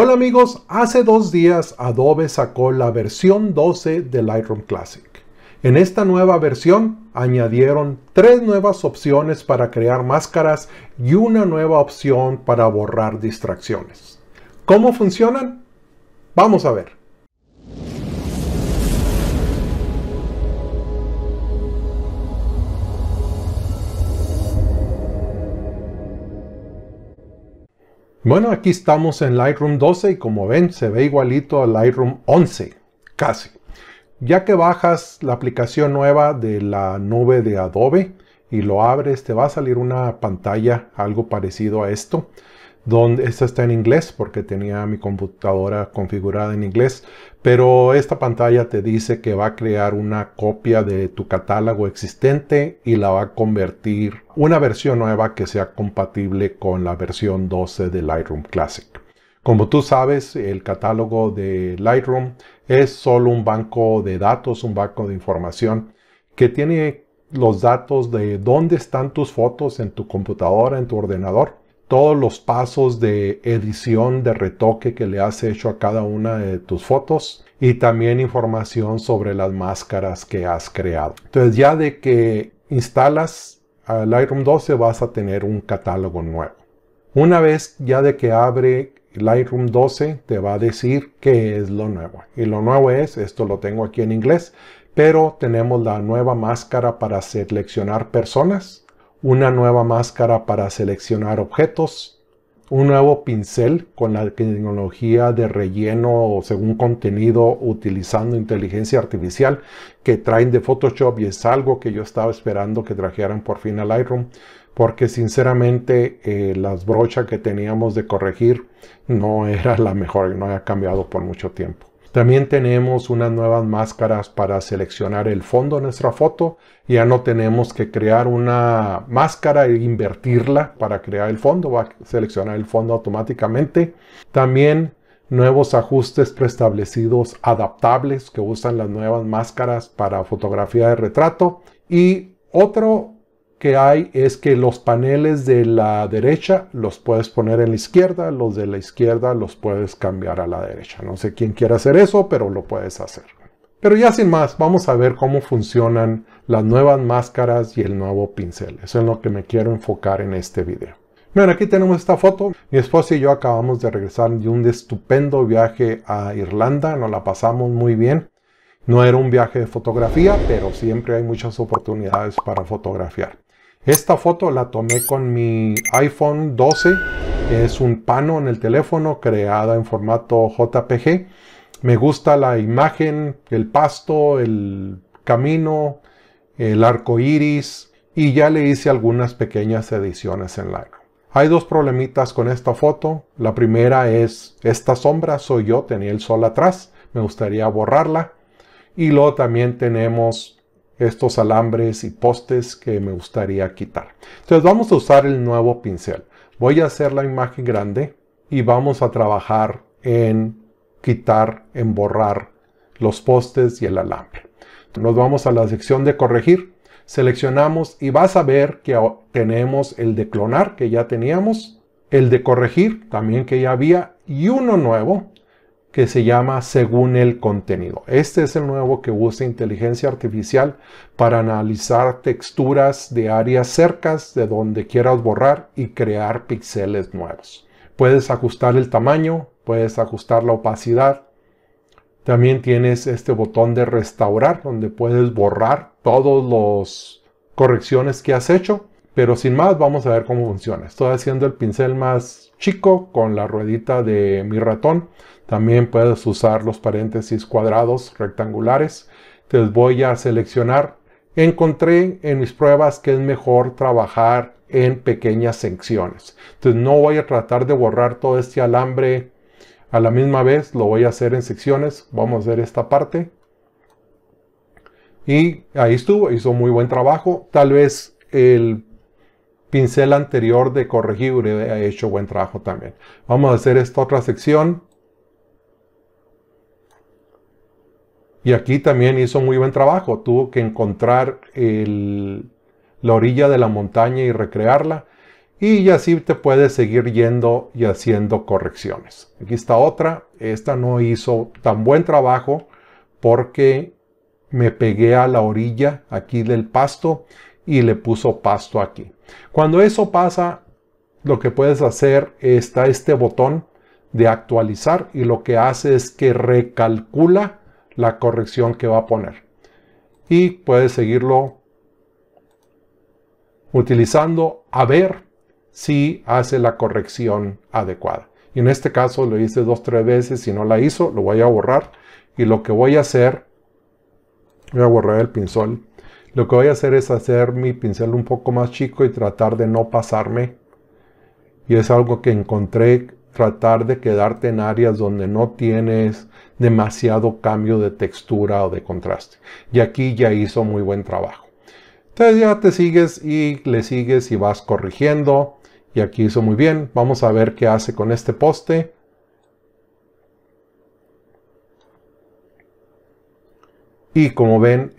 Hola amigos, hace dos días Adobe sacó la versión 12 de Lightroom Classic. En esta nueva versión añadieron tres nuevas opciones para crear máscaras y una nueva opción para borrar distracciones. ¿Cómo funcionan? Vamos a ver. Bueno, aquí estamos en Lightroom 12 y como ven se ve igualito a Lightroom 11, casi. Ya que bajas la aplicación nueva de la nube de Adobe y lo abres, te va a salir una pantalla algo parecido a esto donde esta está en inglés porque tenía mi computadora configurada en inglés, pero esta pantalla te dice que va a crear una copia de tu catálogo existente y la va a convertir una versión nueva que sea compatible con la versión 12 de Lightroom Classic. Como tú sabes, el catálogo de Lightroom es solo un banco de datos, un banco de información que tiene los datos de dónde están tus fotos en tu computadora, en tu ordenador todos los pasos de edición, de retoque que le has hecho a cada una de tus fotos y también información sobre las máscaras que has creado. Entonces ya de que instalas Lightroom 12 vas a tener un catálogo nuevo. Una vez ya de que abre Lightroom 12 te va a decir qué es lo nuevo. Y lo nuevo es, esto lo tengo aquí en inglés, pero tenemos la nueva máscara para seleccionar personas una nueva máscara para seleccionar objetos, un nuevo pincel con la tecnología de relleno según contenido utilizando inteligencia artificial que traen de Photoshop y es algo que yo estaba esperando que trajeran por fin a Lightroom porque sinceramente eh, las brochas que teníamos de corregir no era la mejor, no había cambiado por mucho tiempo. También tenemos unas nuevas máscaras para seleccionar el fondo de nuestra foto. Ya no tenemos que crear una máscara e invertirla para crear el fondo. Va a seleccionar el fondo automáticamente. También nuevos ajustes preestablecidos adaptables que usan las nuevas máscaras para fotografía de retrato. Y otro que hay es que los paneles de la derecha los puedes poner en la izquierda, los de la izquierda los puedes cambiar a la derecha. No sé quién quiere hacer eso, pero lo puedes hacer. Pero ya sin más, vamos a ver cómo funcionan las nuevas máscaras y el nuevo pincel. Eso es lo que me quiero enfocar en este video. Bueno, aquí tenemos esta foto. Mi esposa y yo acabamos de regresar de un estupendo viaje a Irlanda. Nos la pasamos muy bien. No era un viaje de fotografía, pero siempre hay muchas oportunidades para fotografiar. Esta foto la tomé con mi iPhone 12. Es un pano en el teléfono creada en formato JPG. Me gusta la imagen, el pasto, el camino, el arco iris y ya le hice algunas pequeñas ediciones en Lightroom. Hay dos problemitas con esta foto. La primera es esta sombra soy yo, tenía el sol atrás, me gustaría borrarla. Y luego también tenemos estos alambres y postes que me gustaría quitar. Entonces vamos a usar el nuevo pincel. Voy a hacer la imagen grande y vamos a trabajar en quitar, en borrar los postes y el alambre. Nos vamos a la sección de corregir. Seleccionamos y vas a ver que tenemos el de clonar que ya teníamos, el de corregir también que ya había y uno nuevo que se llama según el contenido. Este es el nuevo que usa inteligencia artificial para analizar texturas de áreas cercas de donde quieras borrar y crear píxeles nuevos. Puedes ajustar el tamaño, puedes ajustar la opacidad. También tienes este botón de restaurar donde puedes borrar todas las correcciones que has hecho. Pero sin más, vamos a ver cómo funciona. Estoy haciendo el pincel más chico con la ruedita de mi ratón también puedes usar los paréntesis cuadrados rectangulares. Te voy a seleccionar. Encontré en mis pruebas que es mejor trabajar en pequeñas secciones. Entonces no voy a tratar de borrar todo este alambre a la misma vez. Lo voy a hacer en secciones. Vamos a hacer esta parte. Y ahí estuvo. Hizo muy buen trabajo. Tal vez el pincel anterior de corregir ha hecho buen trabajo también. Vamos a hacer esta otra sección. Y aquí también hizo muy buen trabajo. Tuvo que encontrar la orilla de la montaña y recrearla. Y así te puedes seguir yendo y haciendo correcciones. Aquí está otra. Esta no hizo tan buen trabajo porque me pegué a la orilla aquí del pasto y le puso pasto aquí. Cuando eso pasa, lo que puedes hacer está este botón de actualizar y lo que hace es que recalcula la corrección que va a poner. Y puedes seguirlo utilizando a ver si hace la corrección adecuada. Y en este caso lo hice dos, tres veces. Si no la hizo, lo voy a borrar. Y lo que voy a hacer, voy a borrar el pincel. Lo que voy a hacer es hacer mi pincel un poco más chico y tratar de no pasarme. Y es algo que encontré tratar de quedarte en áreas donde no tienes demasiado cambio de textura o de contraste. Y aquí ya hizo muy buen trabajo. Entonces ya te sigues y le sigues y vas corrigiendo. Y aquí hizo muy bien. Vamos a ver qué hace con este poste. Y como ven,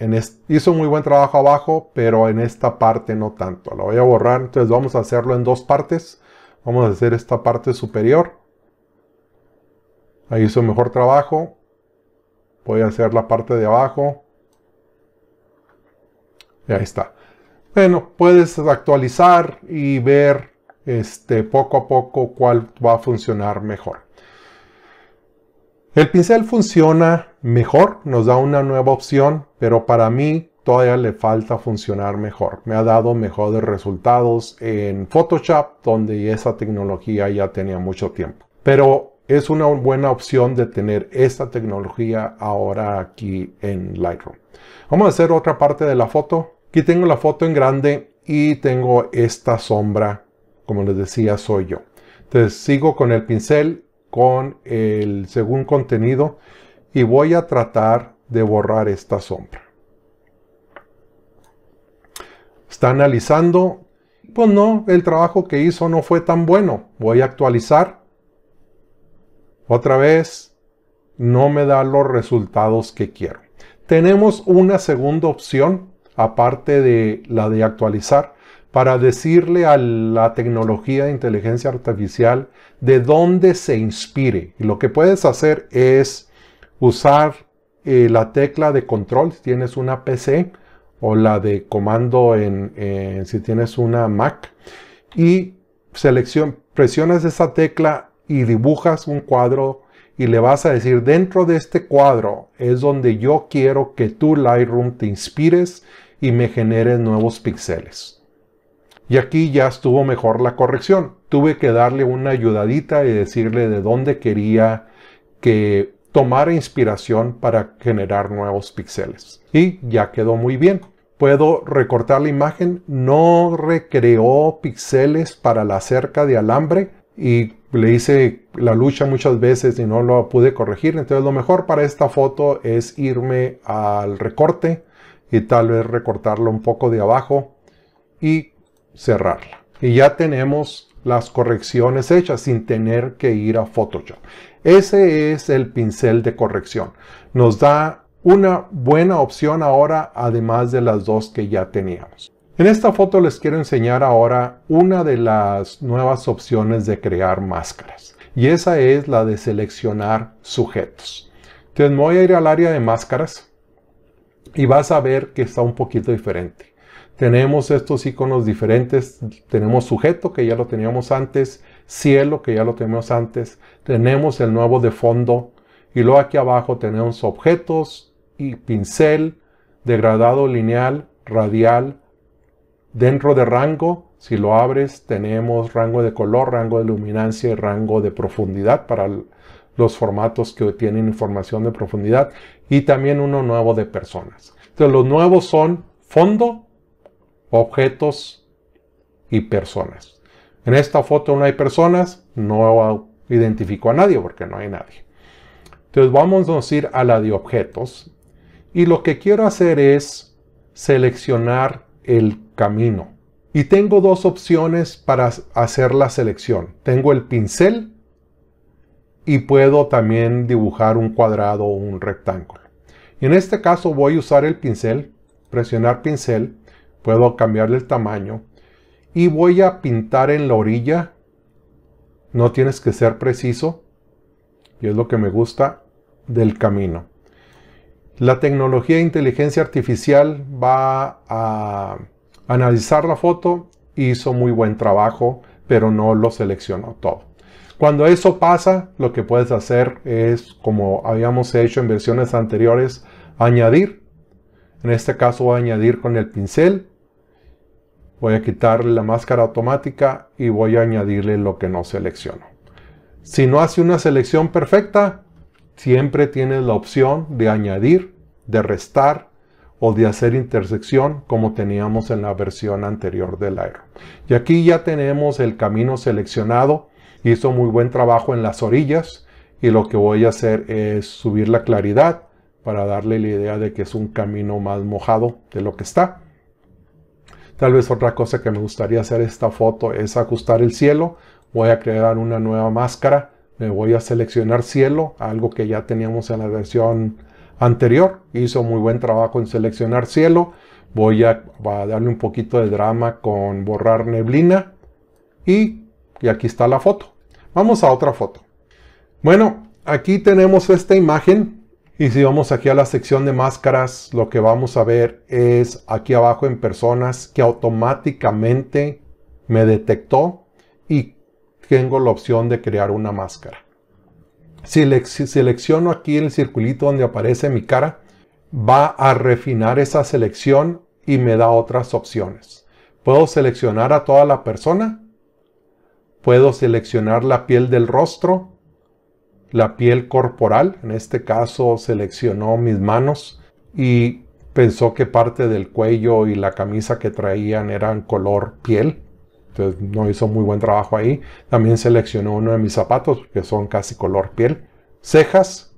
hizo muy buen trabajo abajo, pero en esta parte no tanto. La voy a borrar, entonces vamos a hacerlo en dos partes. Vamos a hacer esta parte superior. Ahí hizo mejor trabajo. Voy a hacer la parte de abajo. Y ahí está. Bueno, puedes actualizar y ver este, poco a poco cuál va a funcionar mejor. El pincel funciona mejor, nos da una nueva opción, pero para mí todavía le falta funcionar mejor. Me ha dado mejores resultados en Photoshop, donde esa tecnología ya tenía mucho tiempo. Pero es una buena opción de tener esta tecnología ahora aquí en Lightroom. Vamos a hacer otra parte de la foto. Aquí tengo la foto en grande y tengo esta sombra, como les decía, soy yo. Entonces sigo con el pincel, con el según contenido y voy a tratar de borrar esta sombra. Está analizando, pues no, el trabajo que hizo no fue tan bueno. Voy a actualizar. Otra vez, no me da los resultados que quiero. Tenemos una segunda opción, aparte de la de actualizar, para decirle a la tecnología de inteligencia artificial de dónde se inspire. Y lo que puedes hacer es usar eh, la tecla de control si tienes una PC o la de comando en, si tienes una Mac y selección, presionas esa tecla y dibujas un cuadro y le vas a decir dentro de este cuadro es donde yo quiero que tu Lightroom te inspires y me generes nuevos píxeles. Y aquí ya estuvo mejor la corrección. Tuve que darle una ayudadita y decirle de dónde quería que tomar inspiración para generar nuevos píxeles. Y ya quedó muy bien. Puedo recortar la imagen. No recreó píxeles para la cerca de alambre y le hice la lucha muchas veces y no lo pude corregir. Entonces lo mejor para esta foto es irme al recorte y tal vez recortarlo un poco de abajo y cerrarla. Y ya tenemos las correcciones hechas sin tener que ir a Photoshop. Ese es el pincel de corrección. Nos da una buena opción ahora, además de las dos que ya teníamos. En esta foto les quiero enseñar ahora una de las nuevas opciones de crear máscaras. Y esa es la de seleccionar sujetos. Entonces voy a ir al área de máscaras y vas a ver que está un poquito diferente. Tenemos estos iconos diferentes, tenemos sujeto que ya lo teníamos antes cielo que ya lo tenemos antes, tenemos el nuevo de fondo y luego aquí abajo tenemos objetos y pincel, degradado lineal, radial, dentro de rango, si lo abres tenemos rango de color, rango de luminancia y rango de profundidad para los formatos que tienen información de profundidad y también uno nuevo de personas. Entonces los nuevos son fondo, objetos y personas. En esta foto no hay personas, no identifico a nadie porque no hay nadie. Entonces vamos a ir a la de objetos y lo que quiero hacer es seleccionar el camino. Y tengo dos opciones para hacer la selección. Tengo el pincel y puedo también dibujar un cuadrado o un rectángulo. Y en este caso voy a usar el pincel, presionar pincel, puedo cambiarle el tamaño y voy a pintar en la orilla. No tienes que ser preciso. Y es lo que me gusta del camino. La tecnología de inteligencia artificial va a analizar la foto. Hizo muy buen trabajo, pero no lo seleccionó todo. Cuando eso pasa, lo que puedes hacer es, como habíamos hecho en versiones anteriores, añadir. En este caso voy a añadir con el pincel voy a quitarle la máscara automática y voy a añadirle lo que no selecciono. Si no hace una selección perfecta, siempre tienes la opción de añadir, de restar o de hacer intersección como teníamos en la versión anterior del Aero. Y aquí ya tenemos el camino seleccionado. Hizo muy buen trabajo en las orillas y lo que voy a hacer es subir la claridad para darle la idea de que es un camino más mojado de lo que está Tal vez otra cosa que me gustaría hacer esta foto es ajustar el cielo. Voy a crear una nueva máscara. Me voy a seleccionar cielo, algo que ya teníamos en la versión anterior. Hizo muy buen trabajo en seleccionar cielo. Voy a, darle un poquito de drama con borrar neblina. Y, y aquí está la foto. Vamos a otra foto. Bueno, aquí tenemos esta imagen y si vamos aquí a la sección de máscaras, lo que vamos a ver es aquí abajo en personas que automáticamente me detectó y tengo la opción de crear una máscara. Si selecciono aquí el circulito donde aparece mi cara, va a refinar esa selección y me da otras opciones. Puedo seleccionar a toda la persona, puedo seleccionar la piel del rostro, la piel corporal, en este caso seleccionó mis manos y pensó que parte del cuello y la camisa que traían eran color piel. Entonces no hizo muy buen trabajo ahí. También seleccionó uno de mis zapatos que son casi color piel. Cejas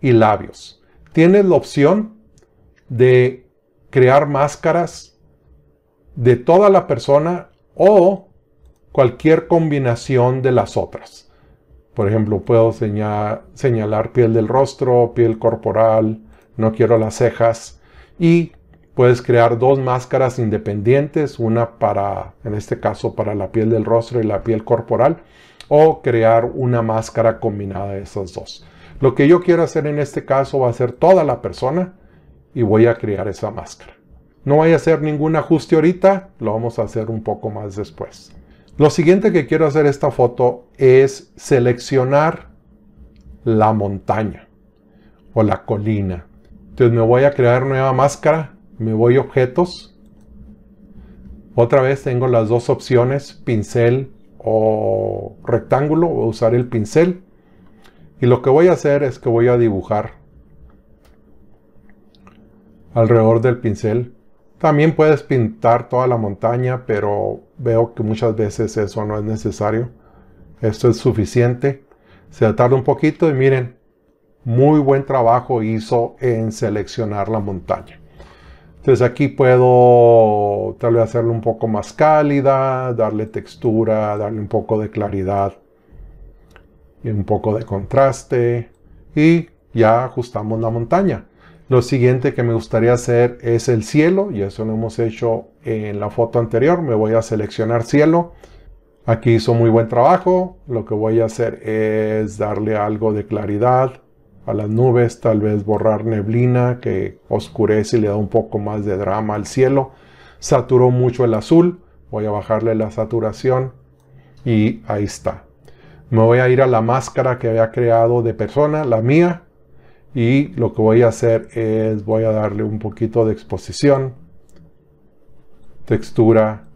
y labios. Tienes la opción de crear máscaras de toda la persona o cualquier combinación de las otras. Por ejemplo, puedo señalar, piel del rostro, piel corporal, no quiero las cejas. Y puedes crear dos máscaras independientes, una para, en este caso, para la piel del rostro y la piel corporal, o crear una máscara combinada de esas dos. Lo que yo quiero hacer en este caso va a ser toda la persona y voy a crear esa máscara. No voy a hacer ningún ajuste ahorita, lo vamos a hacer un poco más después. Lo siguiente que quiero hacer esta foto es seleccionar la montaña o la colina. Entonces me voy a crear nueva máscara, me voy a objetos. Otra vez tengo las dos opciones, pincel o rectángulo, voy a usar el pincel. Y lo que voy a hacer es que voy a dibujar alrededor del pincel también puedes pintar toda la montaña, pero veo que muchas veces eso no es necesario. Esto es suficiente. Se tarda un poquito y miren, muy buen trabajo hizo en seleccionar la montaña. Entonces aquí puedo tal vez hacerlo un poco más cálida, darle textura, darle un poco de claridad y un poco de contraste y ya ajustamos la montaña. Lo siguiente que me gustaría hacer es el cielo, y eso lo hemos hecho en la foto anterior. Me voy a seleccionar cielo. Aquí hizo muy buen trabajo. Lo que voy a hacer es darle algo de claridad a las nubes, tal vez borrar neblina que oscurece y le da un poco más de drama al cielo. Saturó mucho el azul. Voy a bajarle la saturación y ahí está. Me voy a ir a la máscara que había creado de persona, la mía y lo que voy a hacer es voy a darle un poquito de exposición, textura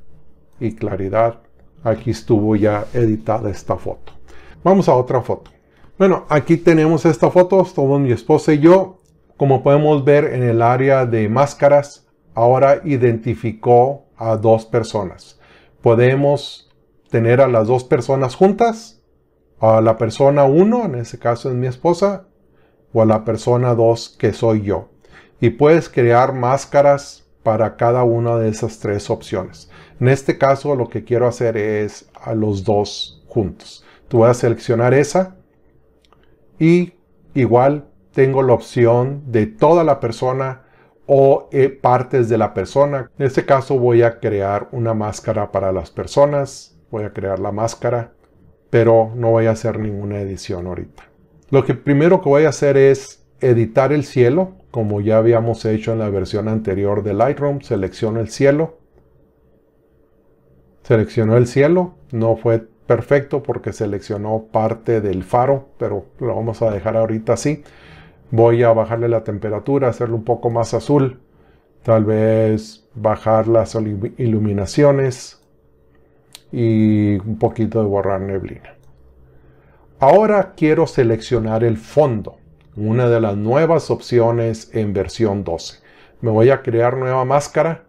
y claridad. Aquí estuvo ya editada esta foto. Vamos a otra foto. Bueno, aquí tenemos esta foto, estamos mi esposa y yo. Como podemos ver en el área de máscaras, ahora identificó a dos personas. Podemos tener a las dos personas juntas, a la persona 1, en este caso es mi esposa, o a la persona 2 que soy yo. Y puedes crear máscaras para cada una de esas tres opciones. En este caso lo que quiero hacer es a los dos juntos. Tú vas a seleccionar esa y igual tengo la opción de toda la persona o eh, partes de la persona. En este caso voy a crear una máscara para las personas. Voy a crear la máscara, pero no voy a hacer ninguna edición ahorita. Lo que primero que voy a hacer es editar el cielo, como ya habíamos hecho en la versión anterior de Lightroom. Selecciono el cielo. Seleccionó el cielo. No fue perfecto porque seleccionó parte del faro, pero lo vamos a dejar ahorita así. Voy a bajarle la temperatura, hacerlo un poco más azul. Tal vez bajar las iluminaciones y un poquito de borrar neblina. Ahora quiero seleccionar el fondo, una de las nuevas opciones en versión 12. Me voy a crear nueva máscara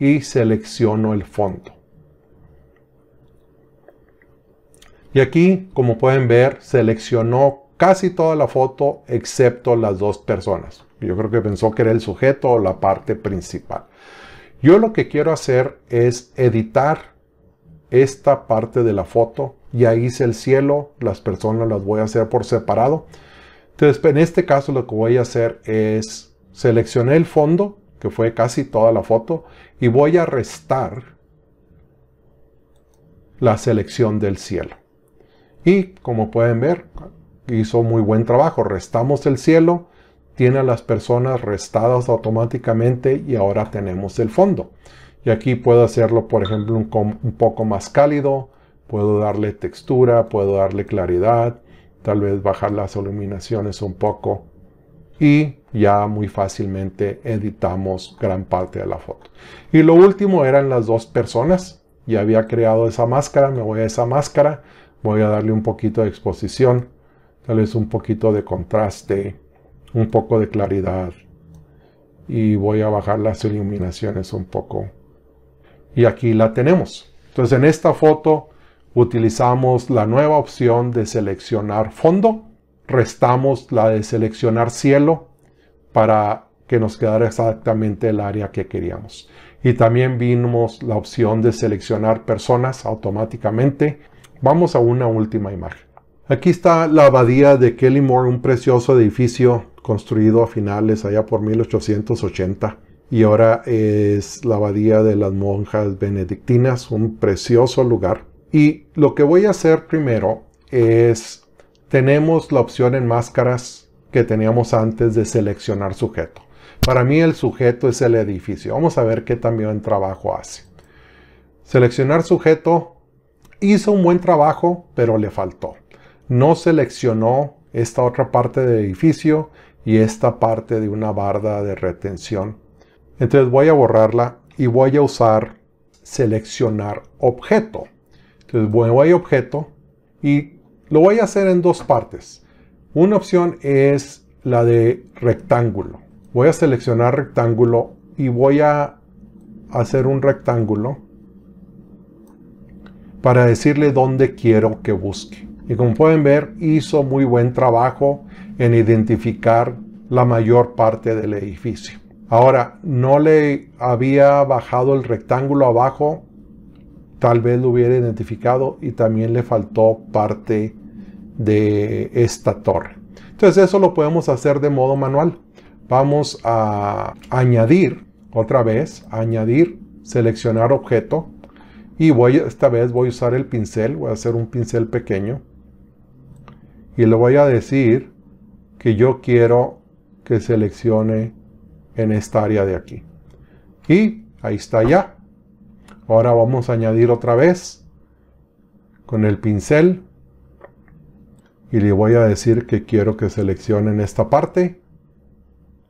y selecciono el fondo. Y aquí, como pueden ver, seleccionó casi toda la foto excepto las dos personas. Yo creo que pensó que era el sujeto o la parte principal. Yo lo que quiero hacer es editar esta parte de la foto. Ya hice el cielo, las personas las voy a hacer por separado. Entonces, en este caso lo que voy a hacer es seleccioné el fondo, que fue casi toda la foto, y voy a restar la selección del cielo. Y como pueden ver, hizo muy buen trabajo. Restamos el cielo, tiene a las personas restadas automáticamente y ahora tenemos el fondo. Y aquí puedo hacerlo, por ejemplo, un, poco más cálido. Puedo darle textura, puedo darle claridad. Tal vez bajar las iluminaciones un poco. Y ya muy fácilmente editamos gran parte de la foto. Y lo último eran las dos personas. Ya había creado esa máscara, me voy a esa máscara, voy a darle un poquito de exposición, tal vez un poquito de contraste, un poco de claridad y voy a bajar las iluminaciones un poco. Y aquí la tenemos. Entonces en esta foto utilizamos la nueva opción de seleccionar fondo, restamos la de seleccionar cielo para que nos quedara exactamente el área que queríamos. Y también vimos la opción de seleccionar personas automáticamente. Vamos a una última imagen. Aquí está la abadía de Kellymore, un precioso edificio construido a finales allá por 1880 y ahora es la abadía de las monjas benedictinas, un precioso lugar. Y lo que voy a hacer primero es, tenemos la opción en máscaras que teníamos antes de seleccionar sujeto. Para mí el sujeto es el edificio. Vamos a ver qué también trabajo hace. Seleccionar sujeto hizo un buen trabajo, pero le faltó. No seleccionó esta otra parte del edificio y esta parte de una barda de retención entonces voy a borrarla y voy a usar seleccionar objeto. Entonces voy a objeto y lo voy a hacer en dos partes. Una opción es la de rectángulo. Voy a seleccionar rectángulo y voy a hacer un rectángulo para decirle dónde quiero que busque. Y como pueden ver, hizo muy buen trabajo en identificar la mayor parte del edificio. Ahora, no le había bajado el rectángulo abajo, tal vez lo hubiera identificado y también le faltó parte de esta torre. Entonces eso lo podemos hacer de modo manual. Vamos a añadir, otra vez, añadir, seleccionar objeto. Y voy, esta vez voy a usar el pincel, voy a hacer un pincel pequeño. Y le voy a decir que yo quiero que seleccione en esta área de aquí. Y ahí está ya. Ahora vamos a añadir otra vez con el pincel y le voy a decir que quiero que en esta parte.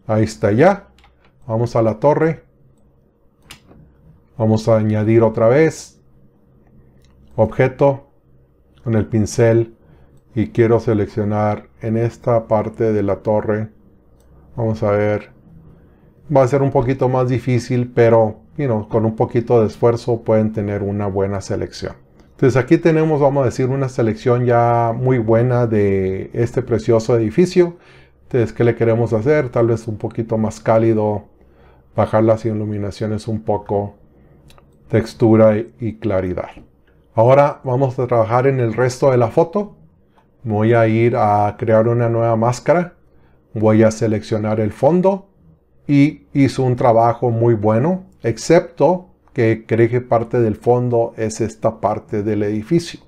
Ahí está ya. Vamos a la torre. Vamos a añadir otra vez objeto con el pincel y quiero seleccionar en esta parte de la torre. Vamos a ver va a ser un poquito más difícil, pero you con un poquito de esfuerzo pueden tener una buena selección. Entonces aquí tenemos, vamos a decir, una selección ya muy buena de este precioso edificio. Entonces, ¿qué le queremos hacer? Tal vez un poquito más cálido, bajar las iluminaciones un poco, textura y claridad. Ahora vamos a trabajar en el resto de la foto. Voy a ir a crear una nueva máscara. Voy a seleccionar el fondo y hizo un trabajo muy bueno, excepto que cree que parte del fondo es esta parte del edificio.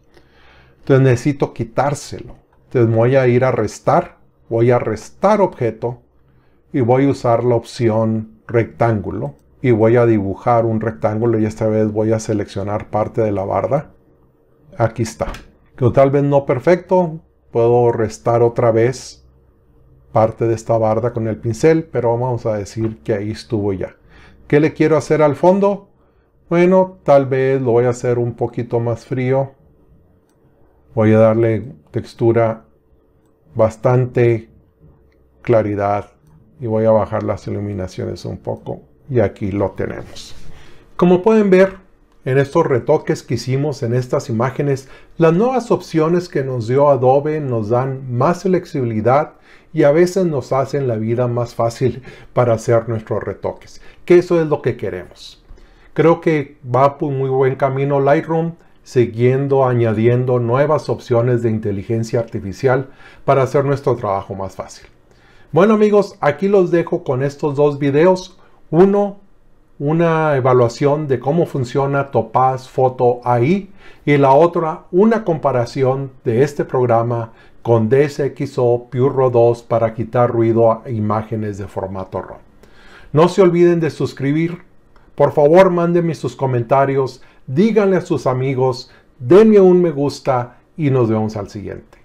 Entonces necesito quitárselo. Entonces voy a ir a restar, voy a restar objeto y voy a usar la opción rectángulo y voy a dibujar un rectángulo y esta vez voy a seleccionar parte de la barda. Aquí está. Que tal vez no perfecto, puedo restar otra vez parte de esta barda con el pincel, pero vamos a decir que ahí estuvo ya. ¿Qué le quiero hacer al fondo? Bueno, tal vez lo voy a hacer un poquito más frío. Voy a darle textura bastante claridad y voy a bajar las iluminaciones un poco. Y aquí lo tenemos. Como pueden ver, en estos retoques que hicimos en estas imágenes, las nuevas opciones que nos dio Adobe nos dan más flexibilidad y a veces nos hacen la vida más fácil para hacer nuestros retoques, que eso es lo que queremos. Creo que va por muy buen camino Lightroom, siguiendo añadiendo nuevas opciones de inteligencia artificial para hacer nuestro trabajo más fácil. Bueno amigos, aquí los dejo con estos dos videos. Uno una evaluación de cómo funciona Topaz Photo AI y la otra una comparación de este programa con DSXO Pure 2 para quitar ruido a imágenes de formato RAW. No se olviden de suscribir. Por favor, mándenme sus comentarios, díganle a sus amigos, denme un me gusta y nos vemos al siguiente.